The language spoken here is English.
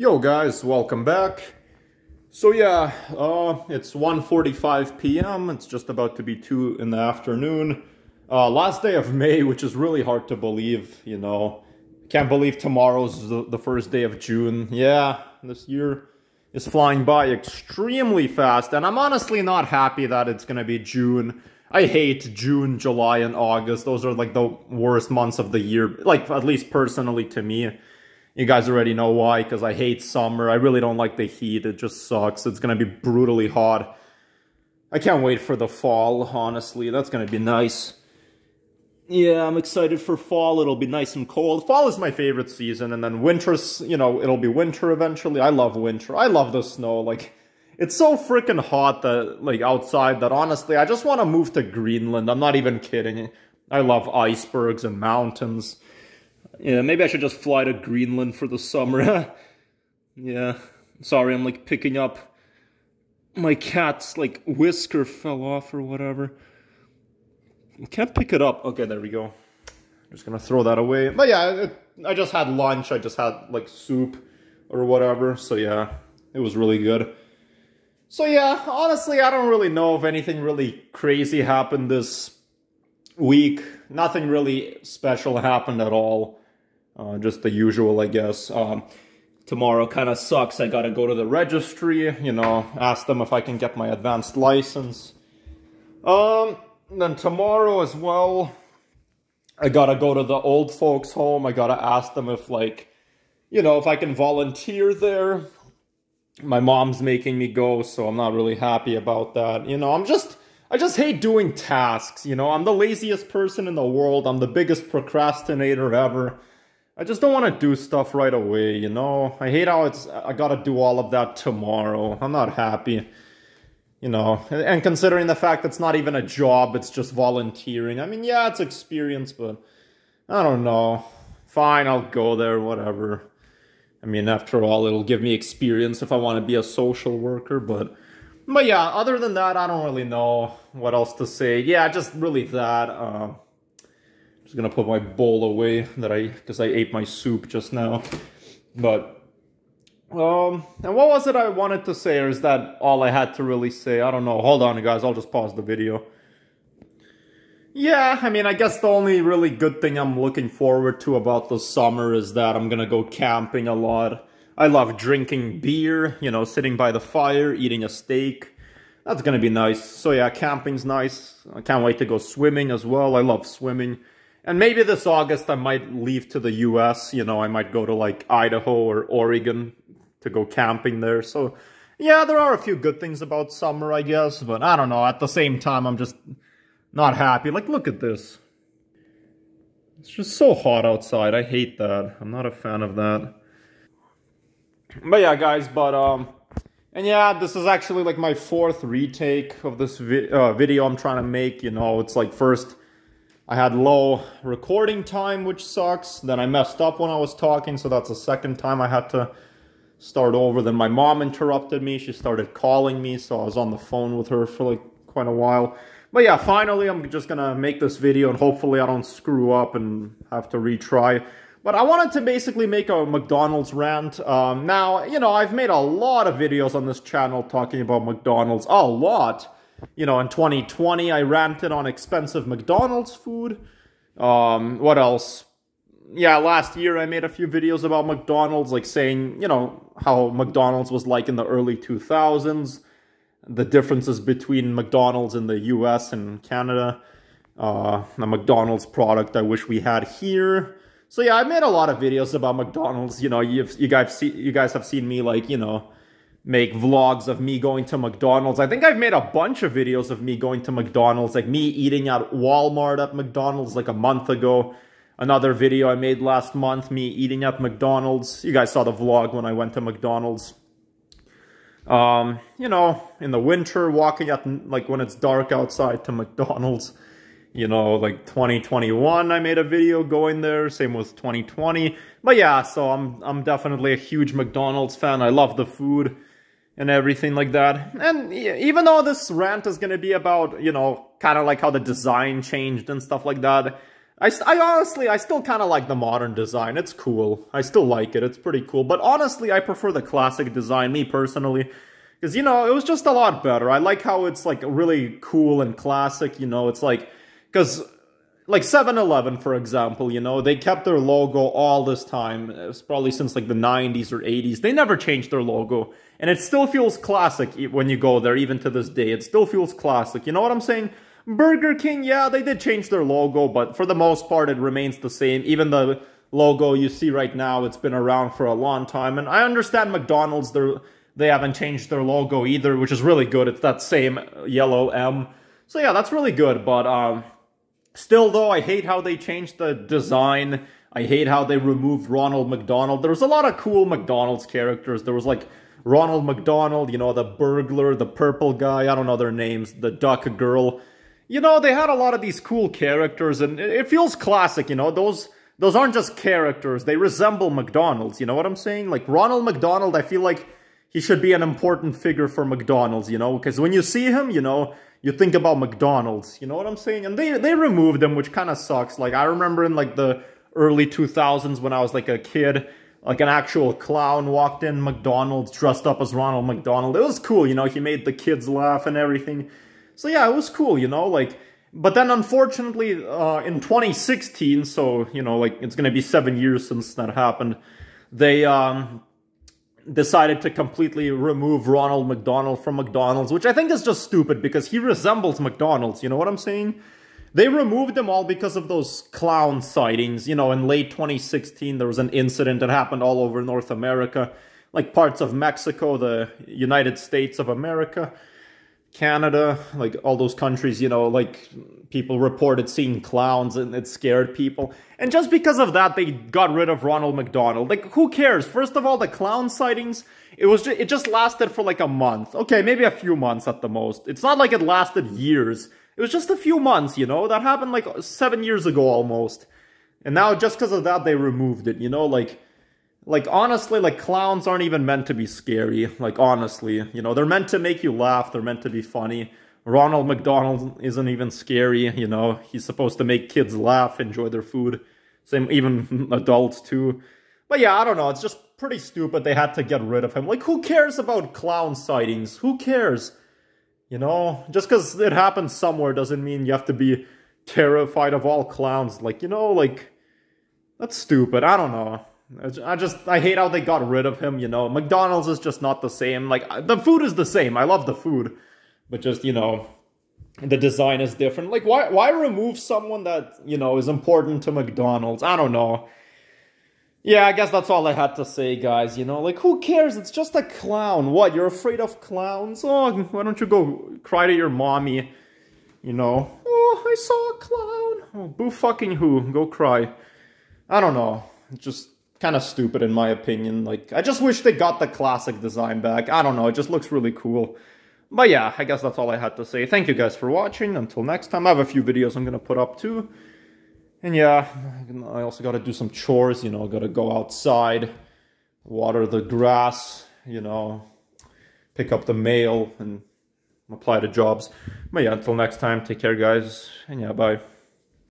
Yo guys, welcome back. So yeah, uh, it's 1.45 p.m. It's just about to be 2 in the afternoon. Uh, last day of May, which is really hard to believe, you know. Can't believe tomorrow's the, the first day of June. Yeah, this year is flying by extremely fast, and I'm honestly not happy that it's gonna be June. I hate June, July, and August. Those are like the worst months of the year, like at least personally to me. You guys already know why, because I hate summer. I really don't like the heat. It just sucks. It's going to be brutally hot. I can't wait for the fall, honestly. That's going to be nice. Yeah, I'm excited for fall. It'll be nice and cold. Fall is my favorite season. And then winter's, you know, it'll be winter eventually. I love winter. I love the snow. Like, it's so freaking hot that, like, outside that, honestly, I just want to move to Greenland. I'm not even kidding. I love icebergs and mountains. Yeah, maybe I should just fly to Greenland for the summer. yeah, sorry, I'm like picking up. My cat's like whisker fell off or whatever. I can't pick it up. Okay, there we go. I'm just gonna throw that away. But yeah, it, I just had lunch. I just had like soup or whatever. So yeah, it was really good. So yeah, honestly, I don't really know if anything really crazy happened this week. Nothing really special happened at all. Uh, just the usual, I guess. Um, tomorrow kind of sucks. I gotta go to the registry, you know, ask them if I can get my advanced license. Um, then tomorrow as well, I gotta go to the old folks home. I gotta ask them if like, you know, if I can volunteer there. My mom's making me go, so I'm not really happy about that. You know, I'm just, I just hate doing tasks. You know, I'm the laziest person in the world. I'm the biggest procrastinator ever. I just don't want to do stuff right away, you know? I hate how it's, I gotta do all of that tomorrow. I'm not happy, you know? And considering the fact it's not even a job, it's just volunteering. I mean, yeah, it's experience, but I don't know. Fine, I'll go there, whatever. I mean, after all, it'll give me experience if I want to be a social worker, but... But yeah, other than that, I don't really know what else to say. Yeah, just really that. Uh, just gonna put my bowl away that I, because I ate my soup just now. But, um, and what was it I wanted to say, or is that all I had to really say? I don't know. Hold on, guys. I'll just pause the video. Yeah, I mean, I guess the only really good thing I'm looking forward to about the summer is that I'm gonna go camping a lot. I love drinking beer, you know, sitting by the fire, eating a steak. That's gonna be nice. So yeah, camping's nice. I can't wait to go swimming as well. I love swimming. And maybe this August I might leave to the US, you know, I might go to like Idaho or Oregon to go camping there. So yeah, there are a few good things about summer, I guess, but I don't know. At the same time, I'm just not happy. Like, look at this. It's just so hot outside. I hate that. I'm not a fan of that. But yeah, guys, but, um, and yeah, this is actually like my fourth retake of this vi uh, video I'm trying to make. You know, it's like first I had low recording time, which sucks. Then I messed up when I was talking, so that's the second time I had to start over. Then my mom interrupted me. She started calling me, so I was on the phone with her for like quite a while. But yeah, finally, I'm just gonna make this video and hopefully I don't screw up and have to retry. But I wanted to basically make a McDonald's rant. Um, now, you know, I've made a lot of videos on this channel talking about McDonald's, a lot you know, in 2020, I ranted on expensive McDonald's food. Um, what else? Yeah, last year I made a few videos about McDonald's, like saying, you know, how McDonald's was like in the early 2000s, the differences between McDonald's in the US and Canada, uh, the McDonald's product I wish we had here. So yeah, I made a lot of videos about McDonald's. You know, you've you guys see you guys have seen me like you know make vlogs of me going to McDonald's. I think I've made a bunch of videos of me going to McDonald's, like me eating at Walmart at McDonald's like a month ago. Another video I made last month, me eating at McDonald's. You guys saw the vlog when I went to McDonald's. Um, you know, in the winter, walking at, like, when it's dark outside to McDonald's. You know, like 2021, I made a video going there. Same with 2020. But yeah, so I'm, I'm definitely a huge McDonald's fan. I love the food and everything like that. And even though this rant is going to be about, you know, kind of like how the design changed and stuff like that, I, I honestly, I still kind of like the modern design. It's cool. I still like it. It's pretty cool. But honestly, I prefer the classic design, me personally. Because, you know, it was just a lot better. I like how it's, like, really cool and classic, you know, it's like... Because like 7-Eleven, for example, you know, they kept their logo all this time. It's probably since like the 90s or 80s. They never changed their logo. And it still feels classic when you go there, even to this day. It still feels classic. You know what I'm saying? Burger King, yeah, they did change their logo, but for the most part, it remains the same. Even the logo you see right now, it's been around for a long time. And I understand McDonald's, they're, they haven't changed their logo either, which is really good. It's that same yellow M. So yeah, that's really good, but... um Still, though, I hate how they changed the design. I hate how they removed Ronald McDonald. There was a lot of cool McDonald's characters. There was like Ronald McDonald, you know, the burglar, the purple guy, I don't know their names, the duck girl. You know, they had a lot of these cool characters and it feels classic, you know, those those aren't just characters. They resemble McDonald's, you know what I'm saying? Like Ronald McDonald, I feel like he should be an important figure for McDonald's, you know, because when you see him, you know, you think about McDonald's, you know what I'm saying? And they, they removed them, which kind of sucks. Like, I remember in, like, the early 2000s when I was, like, a kid, like, an actual clown walked in McDonald's dressed up as Ronald McDonald. It was cool, you know? He made the kids laugh and everything. So, yeah, it was cool, you know? Like, but then, unfortunately, uh, in 2016, so, you know, like, it's gonna be seven years since that happened, they, um, decided to completely remove Ronald McDonald from McDonald's, which I think is just stupid because he resembles McDonald's, you know what I'm saying? They removed them all because of those clown sightings. You know, in late 2016, there was an incident that happened all over North America, like parts of Mexico, the United States of America. Canada, like all those countries, you know, like people reported seeing clowns and it scared people. And just because of that, they got rid of Ronald McDonald. Like, who cares? First of all, the clown sightings, it was just, it just lasted for like a month. Okay, maybe a few months at the most. It's not like it lasted years. It was just a few months, you know? That happened like seven years ago almost. And now just because of that, they removed it, you know? Like, like honestly like clowns aren't even meant to be scary like honestly you know they're meant to make you laugh they're meant to be funny ronald mcdonald isn't even scary you know he's supposed to make kids laugh enjoy their food same even adults too but yeah i don't know it's just pretty stupid they had to get rid of him like who cares about clown sightings who cares you know just because it happens somewhere doesn't mean you have to be terrified of all clowns like you know like that's stupid i don't know I just I hate how they got rid of him. You know, McDonald's is just not the same. Like uh, the food is the same. I love the food, but just you know, the design is different. Like why why remove someone that you know is important to McDonald's? I don't know. Yeah, I guess that's all I had to say, guys. You know, like who cares? It's just a clown. What? You're afraid of clowns? Oh, why don't you go cry to your mommy? You know. Oh, I saw a clown. Oh, boo fucking who? Go cry. I don't know. Just kind of stupid in my opinion. Like, I just wish they got the classic design back. I don't know, it just looks really cool. But yeah, I guess that's all I had to say. Thank you guys for watching. Until next time, I have a few videos I'm gonna put up too. And yeah, I also gotta do some chores, you know, gotta go outside, water the grass, you know, pick up the mail and apply to jobs. But yeah, until next time, take care guys, and yeah, bye.